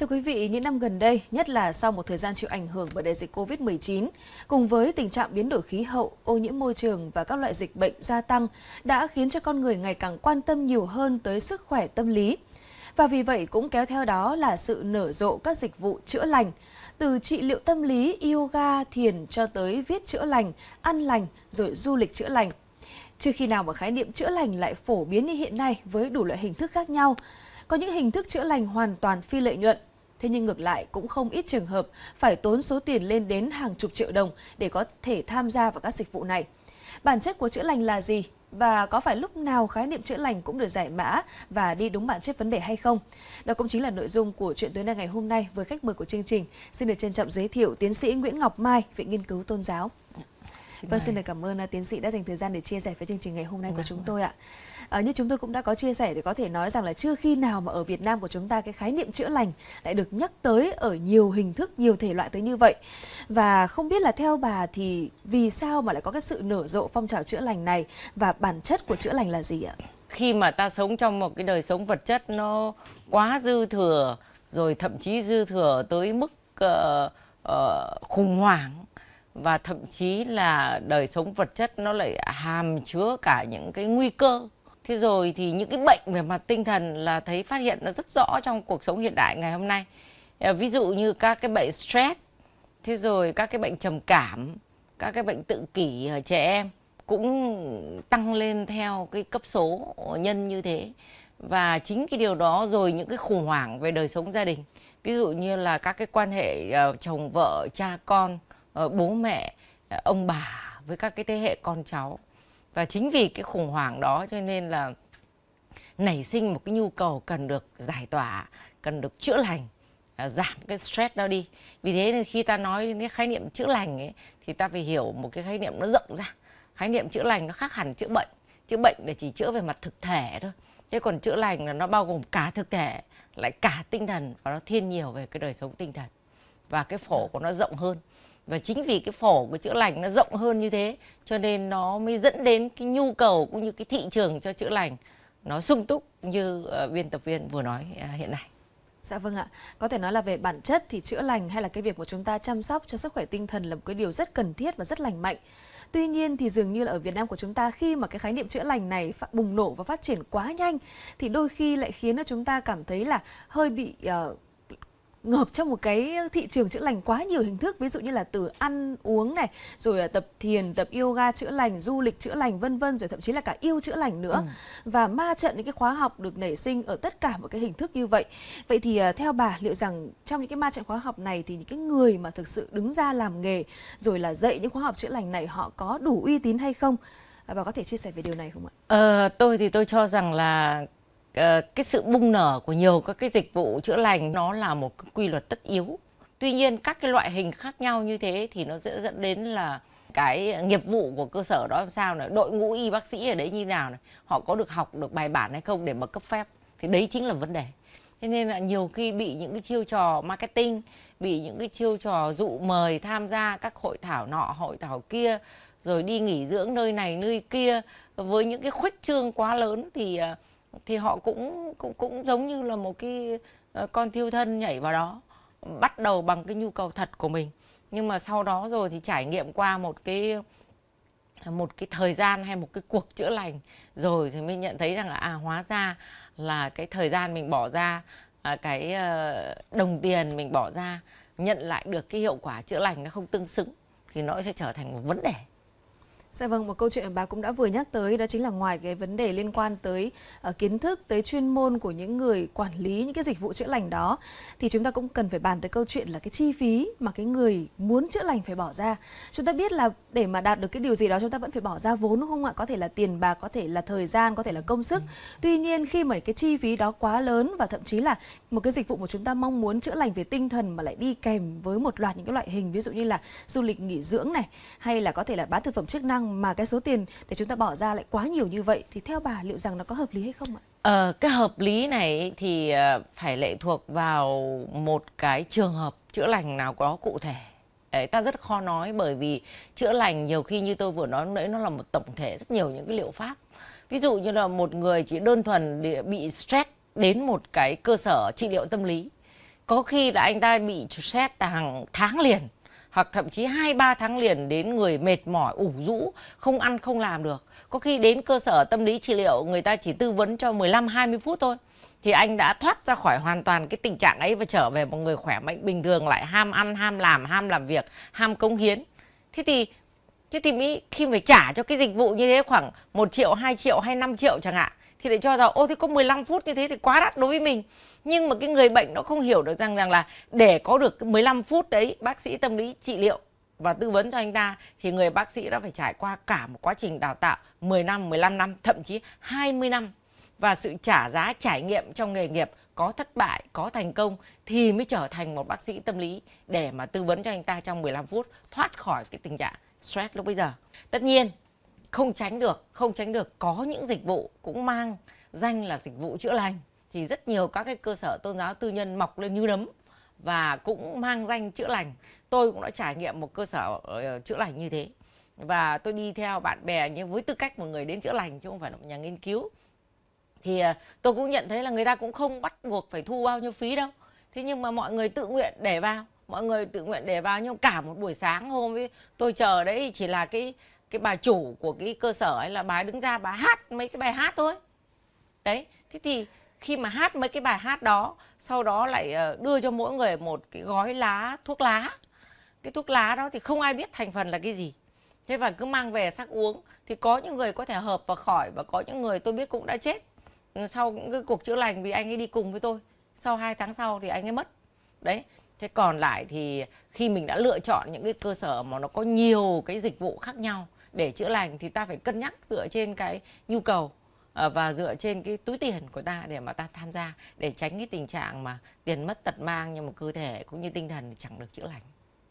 Thưa quý vị, những năm gần đây, nhất là sau một thời gian chịu ảnh hưởng bởi đại dịch COVID-19, cùng với tình trạng biến đổi khí hậu, ô nhiễm môi trường và các loại dịch bệnh gia tăng đã khiến cho con người ngày càng quan tâm nhiều hơn tới sức khỏe tâm lý. Và vì vậy cũng kéo theo đó là sự nở rộ các dịch vụ chữa lành, từ trị liệu tâm lý, yoga, thiền cho tới viết chữa lành, ăn lành, rồi du lịch chữa lành. Chưa khi nào mà khái niệm chữa lành lại phổ biến như hiện nay với đủ loại hình thức khác nhau, có những hình thức chữa lành hoàn toàn phi lợi nhuận, Thế nhưng ngược lại cũng không ít trường hợp phải tốn số tiền lên đến hàng chục triệu đồng để có thể tham gia vào các dịch vụ này. Bản chất của chữa lành là gì? Và có phải lúc nào khái niệm chữa lành cũng được giải mã và đi đúng bản chất vấn đề hay không? Đó cũng chính là nội dung của chuyện tối nay ngày hôm nay với khách mời của chương trình. Xin được trân trọng giới thiệu tiến sĩ Nguyễn Ngọc Mai, Viện Nghiên cứu Tôn giáo. Vâng, xin được cảm ơn à, tiến sĩ đã dành thời gian để chia sẻ với chương trình ngày hôm nay của vâng, chúng vâng. tôi ạ. À, như chúng tôi cũng đã có chia sẻ thì có thể nói rằng là chưa khi nào mà ở Việt Nam của chúng ta cái khái niệm chữa lành lại được nhắc tới ở nhiều hình thức, nhiều thể loại tới như vậy. Và không biết là theo bà thì vì sao mà lại có cái sự nở rộ phong trào chữa lành này và bản chất của chữa lành là gì ạ? Khi mà ta sống trong một cái đời sống vật chất nó quá dư thừa rồi thậm chí dư thừa tới mức uh, uh, khủng hoảng và thậm chí là đời sống vật chất nó lại hàm chứa cả những cái nguy cơ thế rồi thì những cái bệnh về mặt tinh thần là thấy phát hiện nó rất rõ trong cuộc sống hiện đại ngày hôm nay à, ví dụ như các cái bệnh stress thế rồi các cái bệnh trầm cảm các cái bệnh tự kỷ ở trẻ em cũng tăng lên theo cái cấp số nhân như thế và chính cái điều đó rồi những cái khủng hoảng về đời sống gia đình ví dụ như là các cái quan hệ à, chồng vợ cha con Ờ, bố mẹ ờ, ông bà với các cái thế hệ con cháu và chính vì cái khủng hoảng đó cho nên là nảy sinh một cái nhu cầu cần được giải tỏa cần được chữa lành ờ, giảm cái stress đó đi vì thế nên khi ta nói đến cái khái niệm chữa lành ấy thì ta phải hiểu một cái khái niệm nó rộng ra khái niệm chữa lành nó khác hẳn chữa bệnh chữa bệnh là chỉ chữa về mặt thực thể thôi thế còn chữa lành là nó bao gồm cả thực thể lại cả tinh thần và nó thiên nhiều về cái đời sống tinh thần và cái phổ của nó rộng hơn và chính vì cái phổ của chữa lành nó rộng hơn như thế cho nên nó mới dẫn đến cái nhu cầu cũng như cái thị trường cho chữa lành nó sung túc như uh, biên tập viên vừa nói uh, hiện nay. Dạ vâng ạ, có thể nói là về bản chất thì chữa lành hay là cái việc của chúng ta chăm sóc cho sức khỏe tinh thần là một cái điều rất cần thiết và rất lành mạnh. Tuy nhiên thì dường như là ở Việt Nam của chúng ta khi mà cái khái niệm chữa lành này bùng nổ và phát triển quá nhanh thì đôi khi lại khiến cho chúng ta cảm thấy là hơi bị uh, ngợp trong một cái thị trường chữa lành quá nhiều hình thức ví dụ như là từ ăn uống này rồi tập thiền tập yoga chữa lành du lịch chữa lành vân vân rồi thậm chí là cả yêu chữa lành nữa ừ. và ma trận những cái khóa học được nảy sinh ở tất cả một cái hình thức như vậy vậy thì à, theo bà liệu rằng trong những cái ma trận khóa học này thì những cái người mà thực sự đứng ra làm nghề rồi là dạy những khóa học chữa lành này họ có đủ uy tín hay không à, bà có thể chia sẻ về điều này không ạ? Ờ, tôi thì tôi cho rằng là Ờ, cái sự bung nở của nhiều các cái dịch vụ chữa lành nó là một cái quy luật tất yếu tuy nhiên các cái loại hình khác nhau như thế thì nó sẽ dẫn đến là cái nghiệp vụ của cơ sở đó làm sao này đội ngũ y bác sĩ ở đấy như nào này họ có được học được bài bản hay không để mà cấp phép thì đấy chính là vấn đề thế nên là nhiều khi bị những cái chiêu trò marketing bị những cái chiêu trò dụ mời tham gia các hội thảo nọ hội thảo kia rồi đi nghỉ dưỡng nơi này nơi kia với những cái khuếch trương quá lớn thì ờ, thì họ cũng cũng cũng giống như là một cái ờ, con thiêu thân nhảy vào đó bắt đầu bằng cái nhu cầu thật của mình nhưng mà sau đó rồi thì trải nghiệm qua một cái một cái thời gian hay một cái cuộc chữa lành rồi thì mới nhận thấy rằng là à hóa ra là cái thời gian mình bỏ ra à, cái ờ, đồng tiền mình bỏ ra nhận lại được cái hiệu quả chữa lành nó không tương xứng thì nó sẽ trở thành một vấn đề Dạ vâng, một câu chuyện mà bà cũng đã vừa nhắc tới đó chính là ngoài cái vấn đề liên quan tới uh, kiến thức, tới chuyên môn của những người quản lý những cái dịch vụ chữa lành đó thì chúng ta cũng cần phải bàn tới câu chuyện là cái chi phí mà cái người muốn chữa lành phải bỏ ra. Chúng ta biết là để mà đạt được cái điều gì đó chúng ta vẫn phải bỏ ra vốn đúng không ạ? Có thể là tiền bạc, có thể là thời gian, có thể là công sức. Ừ. Tuy nhiên khi mà cái chi phí đó quá lớn và thậm chí là một cái dịch vụ mà chúng ta mong muốn chữa lành về tinh thần mà lại đi kèm với một loạt những cái loại hình ví dụ như là du lịch nghỉ dưỡng này hay là có thể là bán thực phẩm chức năng năng mà cái số tiền để chúng ta bỏ ra lại quá nhiều như vậy thì theo bà liệu rằng nó có hợp lý hay không ạ? Ờ, cái hợp lý này thì ờ, phải lệ thuộc vào một cái trường hợp chữa lành nào có cụ thể. Đấy, ta rất khó nói bởi vì chữa lành nhiều khi như tôi vừa nói nãy nó là một tổng thể rất nhiều những cái liệu pháp. Ví dụ như là một người chỉ đơn thuần bị stress đến một cái cơ sở trị liệu tâm lý. Có khi là anh ta bị stress hàng tháng liền hoặc thậm chí 2 3 tháng liền đến người mệt mỏi ủ rũ, không ăn không làm được. Có khi đến cơ sở tâm lý trị liệu người ta chỉ tư vấn cho 15 20 phút thôi thì anh đã thoát ra khỏi hoàn toàn cái tình trạng ấy và trở về một người khỏe mạnh bình thường lại ham ăn, ham làm, ham làm việc, ham cống hiến. Thế thì thế thì Mỹ khi phải trả cho cái dịch vụ như thế khoảng 1 triệu, 2 triệu hay 5 triệu chẳng hạn thì lại cho rằng ô thế có 15 phút như thế thì quá đắt đối với mình nhưng mà cái người bệnh nó không hiểu được rằng rằng là để có được cái 15 phút đấy bác sĩ tâm lý trị liệu và tư vấn cho anh ta thì người bác sĩ đã phải trải qua cả một quá trình đào tạo 10 năm, 15 năm, thậm chí 20 năm và sự trả giá trải nghiệm trong nghề nghiệp có thất bại, có thành công thì mới trở thành một bác sĩ tâm lý để mà tư vấn cho anh ta trong 15 phút thoát khỏi cái tình trạng stress lúc bây giờ. Tất nhiên không tránh được không tránh được có những dịch vụ cũng mang danh là dịch vụ chữa lành thì rất nhiều các cái cơ sở tôn giáo tư nhân mọc lên như nấm và cũng mang danh chữa lành tôi cũng đã trải nghiệm một cơ sở ờ, chữa lành như thế và tôi đi theo bạn bè như với tư cách một người đến chữa lành chứ không phải là một nhà nghiên cứu thì ờ, tôi cũng nhận thấy là người ta cũng không bắt buộc phải thu bao nhiêu phí đâu thế nhưng mà mọi người tự nguyện để vào mọi người tự nguyện để vào nhưng cả một buổi sáng hôm ấy tôi chờ đấy chỉ là cái cái bà chủ của cái cơ sở ấy là bà ấy đứng ra bà hát mấy cái bài hát thôi đấy thế thì khi mà hát mấy cái bài hát đó sau đó lại ờ, đưa cho mỗi người một cái gói lá thuốc lá cái thuốc lá đó thì không ai biết thành phần là cái gì thế và cứ mang về sắc uống thì có những người có thể hợp và khỏi và có những người tôi biết cũng đã chết ừ, sau những cái cuộc chữa lành vì anh ấy đi cùng với tôi sau 2 tháng sau thì anh ấy mất đấy thế còn lại thì khi mình đã lựa chọn những cái cơ sở mà nó có nhiều cái dịch vụ khác nhau để chữa lành thì ta phải cân nhắc dựa trên cái nhu cầu ờ, và dựa trên cái túi tiền của ta để mà ta tham gia để tránh cái tình trạng mà tiền mất tật mang nhưng mà cơ thể cũng như tinh thần chẳng được chữa lành.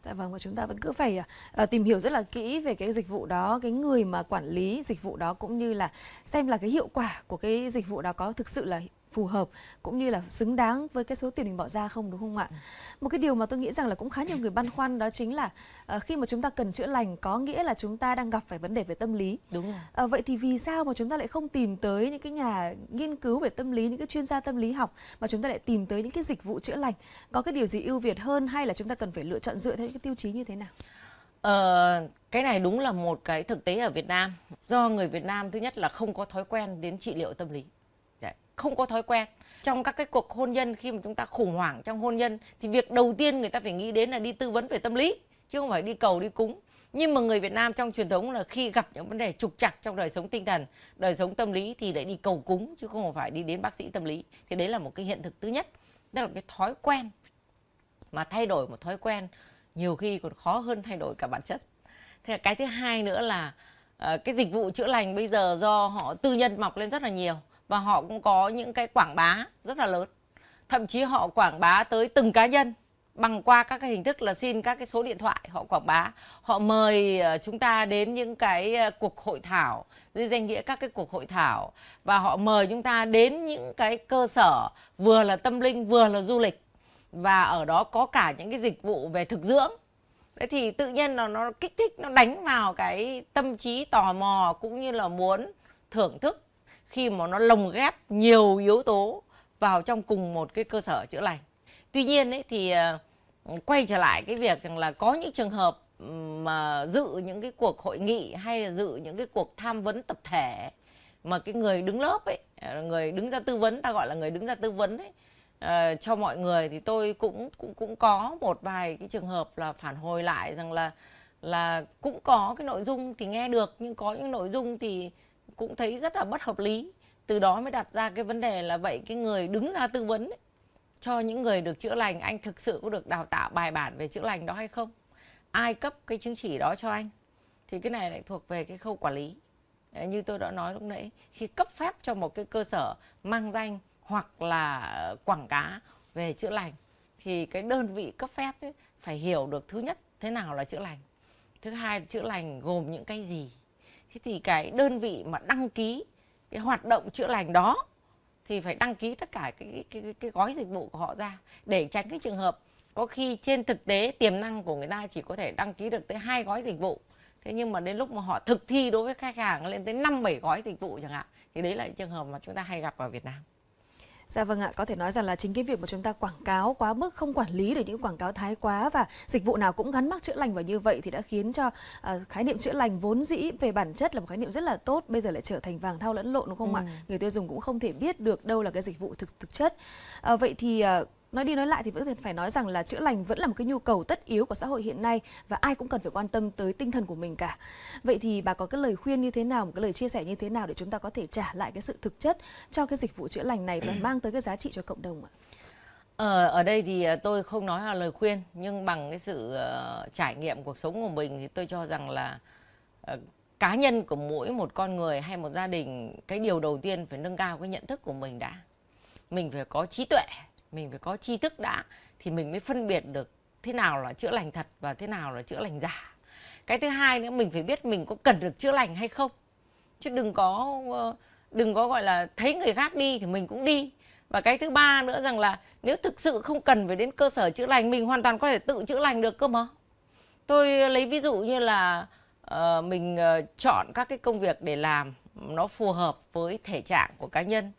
Dạ vâng và chúng ta vẫn cứ phải ờ, tìm hiểu rất là kỹ về cái dịch vụ đó, cái người mà quản lý dịch vụ đó cũng như là xem là cái hiệu quả của cái dịch vụ đó có thực sự là phù hợp cũng như là xứng đáng với cái số tiền mình bỏ ra không đúng không ạ? Ừ. Một cái điều mà tôi nghĩ rằng là cũng khá nhiều người băn khoăn đó chính là uh, khi mà chúng ta cần chữa lành có nghĩa là chúng ta đang gặp phải vấn đề về tâm lý. Đúng rồi. Uh, vậy thì vì sao mà chúng ta lại không tìm tới những cái nhà nghiên cứu về tâm lý, những cái chuyên gia tâm lý học mà chúng ta lại tìm tới những cái dịch vụ chữa lành? Có cái điều gì ưu việt hơn hay là chúng ta cần phải lựa chọn dựa theo những cái tiêu chí như thế nào? Ờ, cái này đúng là một cái thực tế ở Việt Nam do người Việt Nam thứ nhất là không có thói quen đến trị liệu tâm lý không có thói quen trong các cái cuộc hôn nhân khi mà chúng ta khủng hoảng trong hôn nhân thì việc đầu tiên người ta phải nghĩ đến là đi tư vấn về tâm lý chứ không phải đi cầu đi cúng nhưng mà người Việt Nam trong truyền thống là khi gặp những vấn đề trục trặc trong đời sống tinh thần đời sống tâm lý thì lại đi cầu cúng chứ không phải đi đến bác sĩ tâm lý thì đấy là một cái hiện thực thứ nhất đó là cái thói quen mà thay đổi một thói quen nhiều khi còn khó hơn thay đổi cả bản chất thế là cái thứ hai nữa là ờ, cái dịch vụ chữa lành bây giờ do họ tư nhân mọc lên rất là nhiều và họ cũng có những cái quảng bá rất là lớn thậm chí họ quảng bá tới từng cá nhân bằng qua các cái hình thức là xin các cái số điện thoại họ quảng bá họ mời ờ, chúng ta đến những cái ờ, cuộc hội thảo dưới danh nghĩa các cái cuộc hội thảo và họ mời chúng ta đến những cái cơ sở vừa là tâm linh vừa là du lịch và ở đó có cả những cái dịch vụ về thực dưỡng Đấy thì tự nhiên nó nó kích thích nó đánh vào cái tâm trí tò mò cũng như là muốn thưởng thức khi mà nó lồng ghép nhiều yếu tố vào trong cùng một cái cơ sở chữa lành. Tuy nhiên ấy thì ờ, quay trở lại cái việc rằng là có những trường hợp mà dự những cái cuộc hội nghị hay là dự những cái cuộc tham vấn tập thể mà cái người đứng lớp ấy, ờ, người đứng ra tư vấn ta gọi là người đứng ra tư vấn ấy ờ, cho mọi người thì tôi cũng cũng cũng có một vài cái trường hợp là phản hồi lại rằng là là cũng có cái nội dung thì nghe được nhưng có những nội dung thì cũng thấy rất là bất hợp lý từ đó mới đặt ra cái vấn đề là vậy cái người đứng ra tư vấn ấy, cho những người được chữa lành anh thực sự có được đào tạo bài bản về chữa lành đó hay không ai cấp cái chứng chỉ đó cho anh thì cái này lại thuộc về cái khâu quản lý Đấy, như tôi đã nói lúc nãy khi cấp phép cho một cái cơ sở mang danh hoặc là quảng cá về chữa lành thì cái đơn vị cấp phép ấy phải hiểu được thứ nhất thế nào là chữa lành thứ hai chữa lành gồm những cái gì thế thì cái đơn vị mà đăng ký cái hoạt động chữa lành đó thì phải đăng ký tất cả cái cái, cái, cái gói dịch vụ của họ ra để tránh cái trường hợp có khi trên thực tế tiềm năng của người ta chỉ có thể đăng ký được tới hai gói dịch vụ thế nhưng mà đến lúc mà họ thực thi đối với khách hàng lên tới năm bảy gói dịch vụ chẳng hạn thì đấy là những trường hợp mà chúng ta hay gặp ở Việt Nam Dạ vâng ạ, có thể nói rằng là chính cái việc mà chúng ta quảng cáo quá mức không quản lý được những quảng cáo thái quá và dịch vụ nào cũng gắn mắc chữa lành vào như vậy thì đã khiến cho uh, khái niệm chữa lành vốn dĩ về bản chất là một khái niệm rất là tốt bây giờ lại trở thành vàng thau lẫn lộn đúng không ừ. ạ? Người tiêu dùng cũng không thể biết được đâu là cái dịch vụ thực thực chất. Uh, vậy thì uh, Nói đi nói lại thì vẫn phải nói rằng là chữa lành vẫn là một cái nhu cầu tất yếu của xã hội hiện nay và ai cũng cần phải quan tâm tới tinh thần của mình cả. Vậy thì bà có cái lời khuyên như thế nào, một cái lời chia sẻ như thế nào để chúng ta có thể trả lại cái sự thực chất cho cái dịch vụ chữa lành này và mang tới cái giá trị cho cộng đồng ạ? Ờ, ở đây thì ờ, tôi không nói là lời khuyên nhưng bằng cái sự ờ, trải nghiệm cuộc sống của mình thì tôi cho rằng là ờ, cá nhân của mỗi một con người hay một gia đình cái điều đầu tiên phải nâng cao cái nhận thức của mình đã. Mình phải có trí tuệ mình phải có tri thức đã thì mình mới phân biệt được thế nào là chữa lành thật và thế nào là chữa lành giả cái thứ hai nữa mình phải biết mình có cần được chữa lành hay không chứ đừng có ờ, đừng có gọi là thấy người khác đi thì mình cũng đi và cái thứ ba nữa rằng là nếu thực sự không cần phải đến cơ sở chữa lành mình hoàn toàn có thể tự chữa lành được cơ mà tôi lấy ví dụ như là uh, mình ờ, chọn các cái công việc để làm nó phù hợp với thể trạng của cá nhân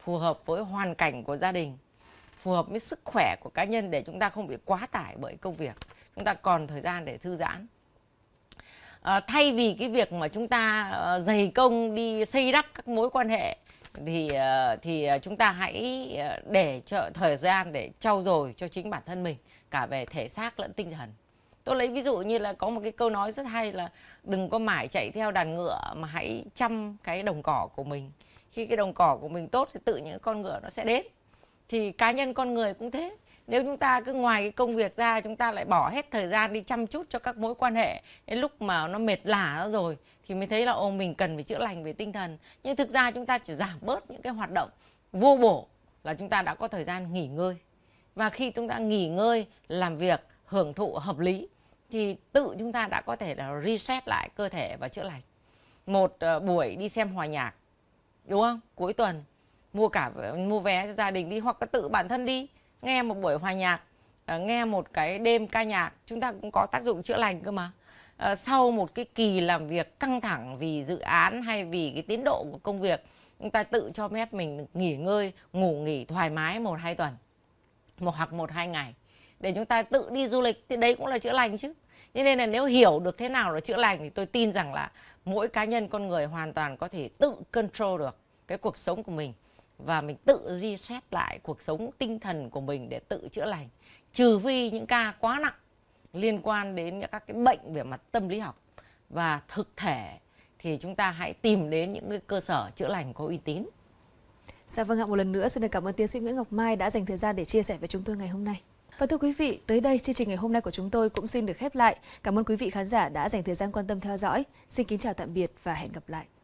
phù hợp với hoàn cảnh của gia đình phù hợp với sức khỏe của cá nhân để chúng ta không bị quá tải bởi công việc chúng ta còn thời gian để thư giãn à, thay vì cái việc mà chúng ta uh, dày công đi xây đắp các mối quan hệ thì uh, thì chúng ta hãy để cho thời gian để trau dồi cho chính bản thân mình cả về thể xác lẫn tinh thần tôi lấy ví dụ như là có một cái câu nói rất hay là đừng có mải chạy theo đàn ngựa mà hãy chăm cái đồng cỏ của mình khi cái đồng cỏ của mình tốt thì tự những con ngựa nó sẽ đến thì cá nhân con người cũng thế nếu chúng ta cứ ngoài cái công việc ra chúng ta lại bỏ hết thời gian đi chăm chút cho các mối quan hệ đến lúc mà nó mệt lả rồi thì mới thấy là ô mình cần phải chữa lành về tinh thần nhưng thực ra chúng ta chỉ giảm bớt những cái hoạt động vô bổ là chúng ta đã có thời gian nghỉ ngơi và khi chúng ta nghỉ ngơi làm việc hưởng thụ hợp lý thì tự chúng ta đã có thể là reset lại cơ thể và chữa lành một ờ, buổi đi xem hòa nhạc đúng không cuối tuần mua cả mua vé cho gia đình đi hoặc là tự bản thân đi nghe một buổi hòa nhạc ờ, nghe một cái đêm ca nhạc chúng ta cũng có tác dụng chữa lành cơ mà ờ, sau một cái kỳ làm việc căng thẳng vì dự án hay vì cái tiến độ của công việc chúng ta tự cho phép mình nghỉ ngơi ngủ nghỉ thoải mái một hai tuần một hoặc một hai ngày để chúng ta tự đi du lịch thì đấy cũng là chữa lành chứ cho nên là nếu hiểu được thế nào là chữa lành thì tôi tin rằng là mỗi cá nhân con người hoàn toàn có thể tự control được cái cuộc sống của mình và mình tự reset lại cuộc sống tinh thần của mình để tự chữa lành trừ phi những ca quá nặng liên quan đến các cái bệnh về mặt tâm lý học và thực thể thì chúng ta hãy tìm đến những cái cơ sở chữa lành có uy tín. Dạ vâng ạ, một lần nữa xin được cảm ơn tiến sĩ Nguyễn Ngọc Mai đã dành thời gian để chia sẻ với chúng tôi ngày hôm nay. Và thưa quý vị, tới đây chương trình ngày hôm nay của chúng tôi cũng xin được khép lại. Cảm ơn quý vị khán giả đã dành thời gian quan tâm theo dõi. Xin kính chào tạm biệt và hẹn gặp lại.